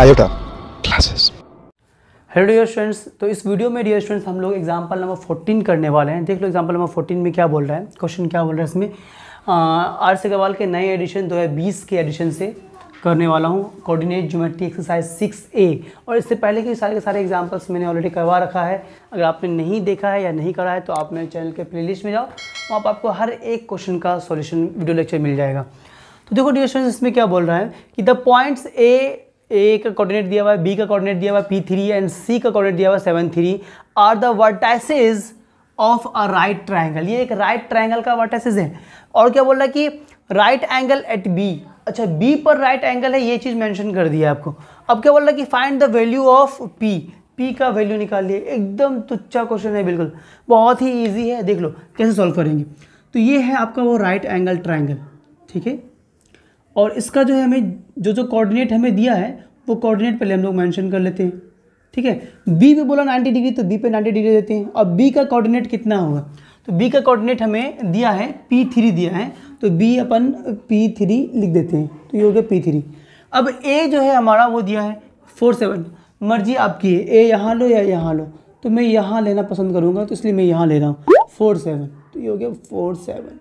Iota classes hello dear students तो इस video में डियर स्टूडेंट्स हम लोग एग्जांपल नंबर 14 करने वाले हैं देख लो एग्जांपल नंबर 14 में क्या बोल रहा है क्वेश्चन क्या बोल रहा है इसमें आर से अग्रवाल के नए एडिशन 2020 के एडिशन से करने वाला हूँ coordinate geometry exercise six A और इससे पहले के सारे के सारे एग्जाम्पल्स मैंने ऑलरेडी करवा रखा है अगर आपने नहीं देखा है या नहीं करा है तो आप मेरे चैनल के प्लेलिस्ट में जाओ वहाँ पर आपको हर एक क्वेश्चन का सॉल्यूशन वीडियो लेक्चर मिल जाएगा तो देखो डियर इसमें क्या बोल रहा है कि द पॉइंट्स ए ए का कोऑर्डिनेट दिया हुआ है बी का कोऑर्डिनेट दिया हुआ है पी थ्री एंड सी का कोऑर्डिनेट दिया हुआ है seven three are the vertices of a right triangle ये एक राइट ट्राइंगल का वर्टाइसिस है और क्या बोल रहा है कि राइट एंगल एट बी अच्छा बी पर राइट एंगल है ये चीज़ मैंशन कर दिया आपको अब क्या बोल रहा है कि find the value of P P का वैल्यू निकाल लिए एकदम तुच्छा क्वेश्चन है बिल्कुल बहुत ही ईजी है देख लो कैसे सॉल्व करेंगे तो ये है आपका वो राइट एंगल ट्राइंगल ठीक है और इसका जो है हमें जो जो कोऑर्डिनेट हमें दिया है वो कोऑर्डिनेट पहले हम लोग मैंशन कर लेते हैं ठीक है बी पे बोला 90 डिग्री तो बी पे 90 डिग्री देते हैं और बी का कोऑर्डिनेट कितना होगा तो बी का कोऑर्डिनेट हमें दिया है पी थ्री दिया है तो बी अपन पी थ्री लिख देते हैं तो ये हो गया पी थ्री अब ए जो है हमारा वो दिया है फोर सेवन मर्जी आपकी है ए यहाँ लो या यहाँ लो तो मैं यहाँ लेना पसंद करूँगा तो इसलिए मैं यहाँ ले रहा हूँ फोर सेवन तो ये हो गया फोर सेवन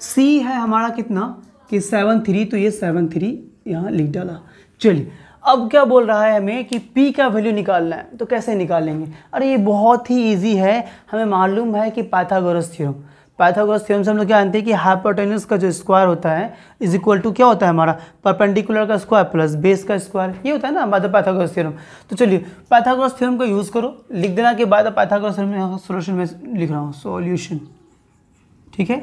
सी है हमारा कितना कि सेवन थ्री तो ये सेवन थ्री यहाँ लिख डाला चलिए अब क्या बोल रहा है हमें कि P का वैल्यू निकालना है तो कैसे निकालेंगे अरे ये बहुत ही ईजी है हमें मालूम है कि पाथागोरस थ्योरम पाइथागोरस थ्योरम से हम लोग क्या जानते हैं कि हाइपोटेनस का जो स्क्वायर होता है इज इक्वल टू क्या होता है हमारा परपेंडिकुलर का स्क्वायर प्लस बेस का स्क्वायर ये होता है ना बाद पाइथागोरस थ्योरम तो चलिए पाइथागोरस थ्योरम का यूज़ करो लिख देना के बाद पाइथागोरस थ्योरम सोल्यूशन में लिख रहा हूँ सोल्यूशन ठीक है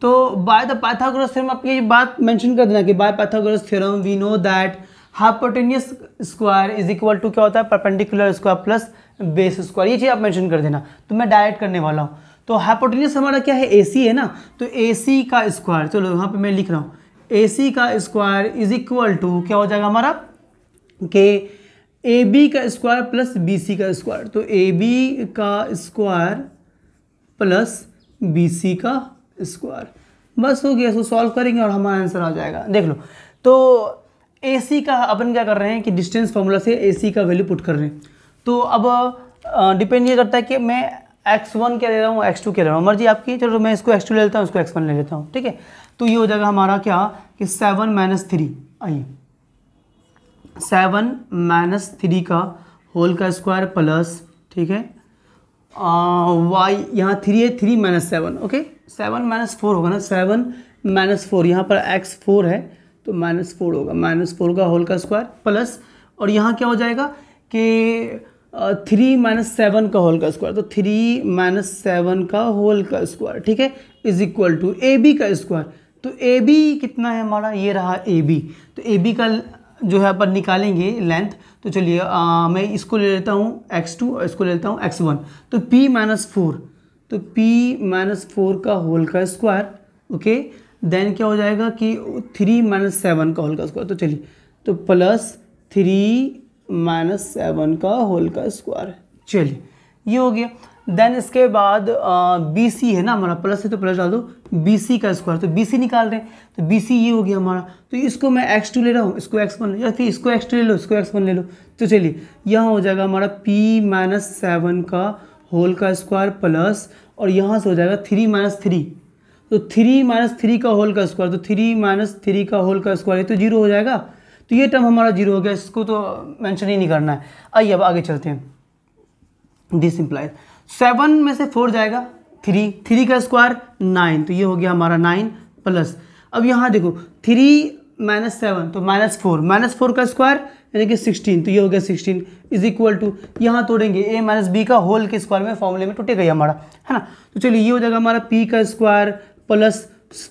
तो बाय द पाइथागोरस थ्योरम आप ये बात मेंशन कर देना कि by Pythagoras theorem we know that hypotenuse square is equal to क्या होता है perpendicular square plus base square ये चीज़ आप मेंशन कर देना तो मैं डायरेक्ट करने वाला हूँ तो हाइपोटेनियस हमारा क्या है ए है ना तो ए का स्क्वायर चलो यहाँ पर मैं लिख रहा हूँ ए का स्क्वायर इज इक्वल टू क्या हो जाएगा हमारा के ए बी का स्क्वायर प्लस बी सी का स्क्वायर तो ए बी का स्क्वायर प्लस बी सी का स्क्वायर बस हो गया इसको सॉल्व करेंगे और हमारा आंसर आ जाएगा देख लो तो ए सी का अपन क्या कर रहे हैं कि डिस्टेंस फॉर्मूला से ए सी का वैल्यू पुट कर रहे हैं तो अब डिपेंड ये करता है कि मैं एक्स वन क्या ले रहा हूँ एक्स टू क्या ले रहा हूँ मर्जी आपकी चलो मैं इसको एक्स टू ले लेता हूँ इसको एक्स वन ले लेता हूँ ठीक है तो ये हो जाएगा हमारा क्या कि सेवन माइनस थ्री आइए सेवन माइनस थ्री का होल का स्क्वायर प्लस ठीक है वाई यहाँ थ्री है three minus seven okay seven minus four होगा ना सेवन माइनस फोर यहाँ पर एक्स फोर है तो माइनस फोर होगा माइनस फोर का होल का स्क्वायर प्लस और यहाँ क्या हो जाएगा कि थ्री माइनस सेवन का होल का स्क्वायर तो थ्री माइनस सेवन का होल का स्क्वायर ठीक है is equal to A B का स्क्वायर तो ए बी कितना है हमारा ये रहा ए बी तो ए बी का जो है अपन निकालेंगे लेंथ तो चलिए मैं इसको ले लेता हूँ एक्स टू और इसको ले लेता हूँ एक्स वन तो पी माइनस फोर तो पी माइनस फोर का होल का स्क्वायर ओके okay? देन क्या हो जाएगा कि थ्री माइनस सेवन का होल का स्क्वायर तो चलिए तो प्लस थ्री माइनस सेवन का होल का स्क्वायर चलिए ये हो गया देन इसके बाद बी सी है ना हमारा प्लस है तो प्लस डाल दो बी सी का स्क्वायर तो बी सी निकाल रहे हैं तो बी सी ये हो गया हमारा तो इसको मैं एक्स टू ले रहा हूँ इसको एक्स वन या फिर इसको एक्स टू ले लो इसको एक्स वन ले लो तो चलिए यहाँ हो जाएगा हमारा पी माइनस सेवन का होल का स्क्वायर प्लस और यहाँ से हो जाएगा थ्री माइनस थ्री तो थ्री माइनस थ्री का होल का स्क्वायर तो थ्री माइनस थ्री का होल का स्क्वायर ये तो जीरो हो जाएगा तो ये टर्म हमारा जीरो हो गया इसको तो मेंशन ही नहीं करना है आइए अब आगे चलते हैं दिस इम्प्लाइज सेवन में से फोर जाएगा थ्री थ्री का स्क्वायर नाइन तो ये हो गया हमारा नाइन प्लस अब यहाँ देखो थ्री माइनस सेवन तो माइनस फोर माइनस फोर का स्क्वायर यानी कि सिक्सटीन तो ये हो गया सिक्सटीन इज इक्वल टू यहाँ तोड़ेंगे ए माइनस बी का होल के स्क्वायर में फॉर्मूले में टूटेगा ही हमारा है ना तो चलिए ये हो जाएगा हमारा पी का स्क्वायर प्लस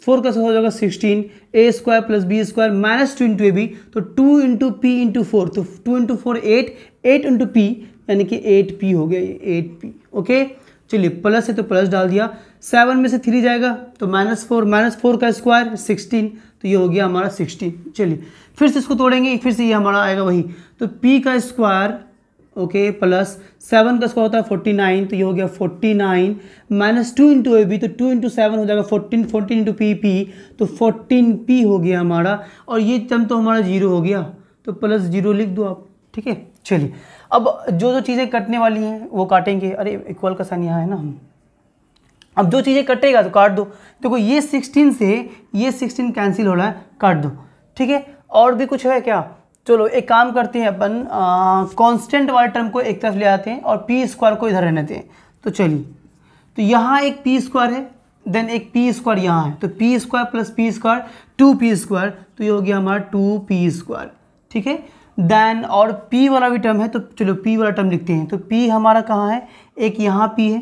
फोर का हो जाएगा sixteen A square plus B square minus two into A B तो two into P into four तो two into four eight eight into P यानी कि एट पी हो गया ये एट पी ओके चलिए प्लस है तो प्लस डाल दिया सेवन में से थ्री जाएगा तो माइनस फोर माइनस फोर का स्क्वायर सिक्सटीन तो ये हो गया हमारा सिक्सटीन चलिए फिर से इसको तोड़ेंगे फिर से ये हमारा आएगा वही तो पी का स्क्वायर ओके प्लस सेवन का स्क्वायर होता है फोर्टी नाइन तो ये हो गया forty nine minus two into A B तो टू इंटू सेवन हो जाएगा fourteen fourteen into P P तो फोर्टीन पी हो गया हमारा और ये टर्म तो हमारा जीरो हो गया तो प्लस जीरो लिख दो आप ठीक है चलिए अब जो जो चीज़ें कटने वाली हैं वो काटेंगे अरे इक्वल का साइन यहाँ है ना हम अब जो चीज़ें कटेगा तो काट दो देखो ये सिक्सटीन से ये सिक्सटीन कैंसिल हो रहा है काट दो ठीक है और भी कुछ है क्या चलो एक काम करते हैं अपन कांस्टेंट वाले टर्म को एक तरफ ले आते हैं और पी स्क्वायर को इधर रहने देते हैं तो चलिए तो यहाँ एक पी स्क्वायर है देन एक पी स्क्वायर यहाँ है तो P square plus P square two P square तो ये हो गया हमारा टू पी स्क्वायर ठीक है देन और पी वाला भी टर्म है तो चलो पी वाला टर्म लिखते हैं तो पी हमारा कहाँ है एक यहाँ पी है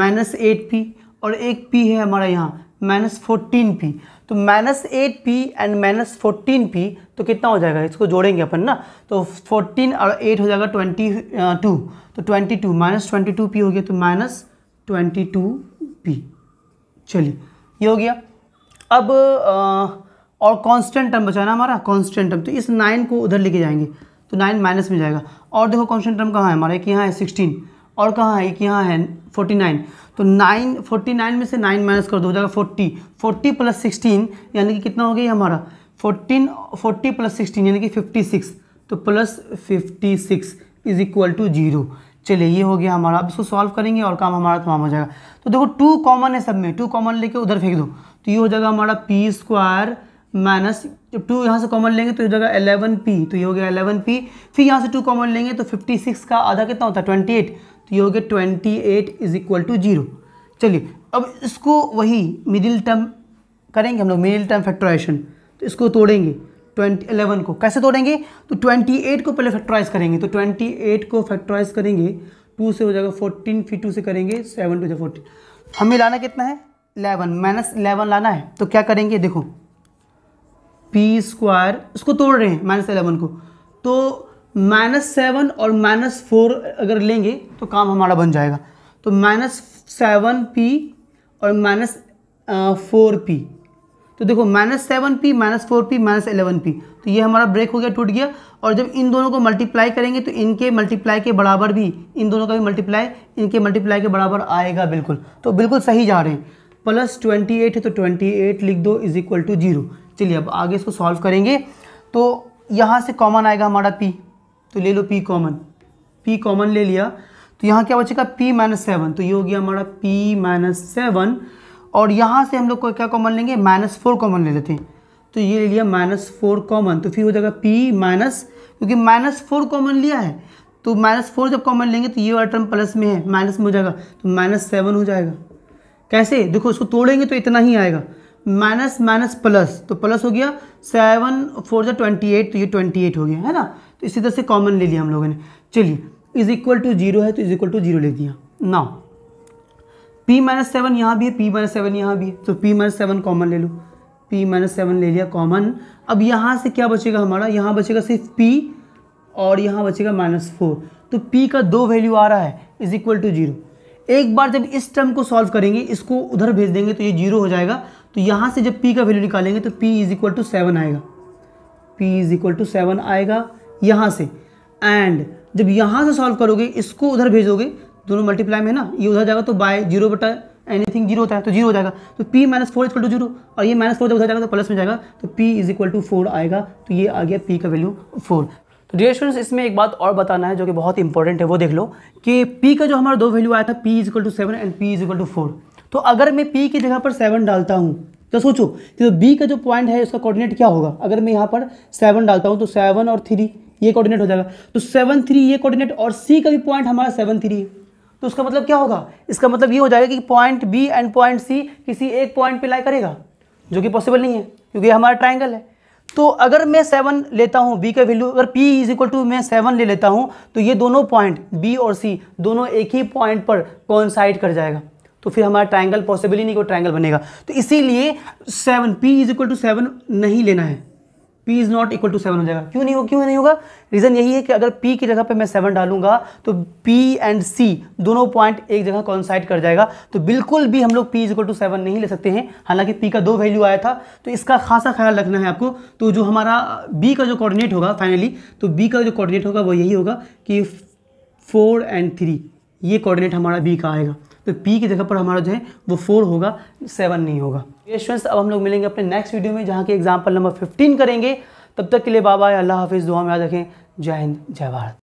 माइनस एट पी और एक पी है हमारा यहाँ माइनस फोर्टीन पी तो minus eight P and minus fourteen P तो कितना हो जाएगा इसको जोड़ेंगे अपन ना तो फोर्टीन और एट हो जाएगा ट्वेंटी टू तो twenty two minus twenty two P हो गया तो माइनस ट्वेंटी टू पी चलिए ये हो गया अब आ, और कांस्टेंट टर्म बचाना हमारा कांस्टेंट टर्म तो इस नाइन को उधर लेके जाएंगे तो नाइन माइनस में जाएगा और देखो कांस्टेंट टर्म कहाँ है हमारा कि यहाँ है सिक्सटीन और कहाँ है कि यहाँ है फोर्टी नाइन तो नाइन फोर्टी नाइन में से नाइन माइनस कर दो हो जाएगा फोर्टी फोर्टी प्लस सिक्सटीन यानी कि कितना हो गया हमारा फोर्टीन फोर्टी प्लस सिक्सटीन यानी कि फिफ्टी सिक्स तो plus fifty six is equal to zero चलिए ये हो गया हमारा अब इसको सॉल्व करेंगे और काम हमारा तमाम हो जाएगा तो देखो टू कॉमन है सब में टू कॉमन लेके उधर फेंक दो तो ये हो जाएगा हमारा पी स्क्वायर माइनस जब टू यहाँ से कॉमन लेंगे तो ये हो जाएगा एलेवन पी तो ये हो गया एलेवन पी फिर यहाँ से टू कॉमन लेंगे तो फिफ्टी सिक्स का आधा कितना होता है ट्वेंटी एट तो ये हो गया twenty eight is equal to zero चलिए अब इसको वही मिडिल टर्म करेंगे हम लोग मिडिल टर्म फैक्ट्राइजेशन तो इसको तोड़ेंगे ट्वेंटी एलेवन को कैसे तोड़ेंगे तो ट्वेंटी एट को पहले फैक्ट्राइज करेंगे तो ट्वेंटी एट को फैक्ट्राइज करेंगे टू से हो जाएगा फोर्टीन फिर टू से करेंगे सेवन टू जाएगा फोर्टीन हमें लाना कितना है इलेवन माइनस इलेवन लाना है तो क्या करेंगे देखो पी स्क्वायर इसको तोड़ रहे हैं माइनस इलेवन को तो माइनस सेवन और माइनस फोर अगर लेंगे तो काम हमारा बन जाएगा तो माइनस सेवन पी और माइनस फोर पी तो देखो minus seven P minus four P minus eleven P तो ये हमारा ब्रेक हो गया टूट गया और जब इन दोनों को मल्टीप्लाई करेंगे तो इनके मल्टीप्लाई के बराबर भी इन दोनों का भी मल्टीप्लाई इनके मल्टीप्लाई के बराबर आएगा बिल्कुल तो बिल्कुल सही जा रहे हैं प्लस ट्वेंटी एट है तो ट्वेंटी एट लिख दो इज इक्वल टू जीरो चलिए अब आगे इसको सॉल्व करेंगे तो यहाँ से कॉमन आएगा हमारा पी तो ले लो पी कॉमन पी कॉमन ले लिया तो यहाँ क्या बचेगा पी माइनस सेवन तो ये हो गया हमारा पी माइनस सेवन और यहाँ से हम लोग को क्या कॉमन लेंगे माइनस फोर कॉमन ले लेते हैं तो ये ले लिया माइनस फोर कॉमन तो फिर हो जाएगा पी माइनस क्योंकि माइनस फोर कॉमन लिया है तो माइनस फोर जब कॉमन लेंगे तो ये वाला टर्म प्लस में है माइनस में हो जाएगा तो माइनस सेवन हो जाएगा कैसे देखो इसको तोड़ेंगे तो इतना ही आएगा माइनस माइनस प्लस तो प्लस हो गया सेवन फोर जो ट्वेंटी एट तो ये ट्वेंटी एट हो गया है ना तो इसी तरह से कॉमन ले लिया हम लोगों ने चलिए इज इक्वल टू जीरो है तो इज इक्वल टू जीरो ले दिया नाउ पी माइनस सेवन यहाँ भी है पी माइनस सेवन यहाँ भी है तो पी माइनस सेवन कॉमन ले लो पी माइनस सेवन ले लिया कॉमन अब यहाँ से क्या बचेगा हमारा यहाँ बचेगा सिर्फ पी और यहाँ बचेगा माइनस फोर तो पी का दो वैल्यू आ रहा है इज इक्वल टू जीरो एक बार जब इस टर्म को सॉल्व करेंगे इसको उधर भेज देंगे तो ये जीरो हो जाएगा तो यहाँ से जब पी का वैल्यू निकालेंगे तो P is equal to seven आएगा P is equal to seven आएगा यहाँ से एंड जब यहाँ से सॉल्व करोगे इसको उधर भेजोगे दोनों मल्टीप्लाई में ना ये उधर जाएगा तो बाय जीरो बटा एनीथिंग जीरो होता है तो जीरो हो जाएगा तो P minus four is equal to zero और ये माइनस फोर जब उधर जाएगा तो प्लस में जाएगा तो P is equal to four आएगा तो ये आ गया पी का वैल्यू फोर तो डियर स्टूडेंट्स इसमें एक बात और बताना है जो कि बहुत इंपॉर्टेंट है वो देख लो कि पी का जो हमारा दो वैल्यू आया था P is equal to seven and P is equal to four तो अगर मैं पी की जगह पर सेवन डालता हूँ तो सोचो कि तो बी का जो पॉइंट है उसका कोऑर्डिनेट क्या होगा अगर मैं यहाँ पर सेवन डालता हूँ तो सेवन और थ्री ये कोऑर्डिनेट हो जाएगा तो सेवन थ्री ये कोऑर्डिनेट और सी का भी पॉइंट हमारा सेवन थ्री है तो उसका मतलब क्या होगा इसका मतलब ये हो जाएगा कि point B and point C किसी एक पॉइंट पे लाई करेगा जो कि पॉसिबल नहीं है क्योंकि ये हमारा ट्राइंगल है तो अगर मैं सेवन लेता हूँ बी का वैल्यू अगर पी इज इक्वल टू मैं सेवन ले लेता हूँ तो ये दोनों पॉइंट बी और सी दोनों एक ही पॉइंट पर कॉन्साइड कर जाएगा तो फिर हमारा ट्राइंगल पॉसिबल ही नहीं कोई ट्राइंगल बनेगा तो इसीलिए seven P is equal to seven नहीं लेना है P is not equal to seven हो जाएगा क्यों नहीं होगा क्यों नहीं होगा रीज़न यही है कि अगर पी की जगह पे मैं सेवन डालूंगा तो पी एंड सी दोनों पॉइंट एक जगह कॉन्साइड कर जाएगा तो बिल्कुल भी हम लोग P is equal to seven नहीं ले सकते हैं हालांकि पी का दो वैल्यू आया था तो इसका खासा ख्याल रखना है आपको तो जो हमारा बी का जो कॉर्डिनेट होगा फाइनली तो बी का जो कॉर्डिनेट होगा वो यही होगा कि फोर एंड थ्री ये कॉर्डिनेट हमारा बी का आएगा तो पी की जगह पर हमारा जो है वो फोर होगा सेवन नहीं होगा ये स्टूडेंट्स अब हम लोग मिलेंगे अपने नेक्स्ट वीडियो में जहाँ के एग्जाम्पल नंबर फिफ्टीन करेंगे तब तक के लिए बाबा अल्लाह हाफिज़ दुआ में याद रखें जय हिंद जय भारत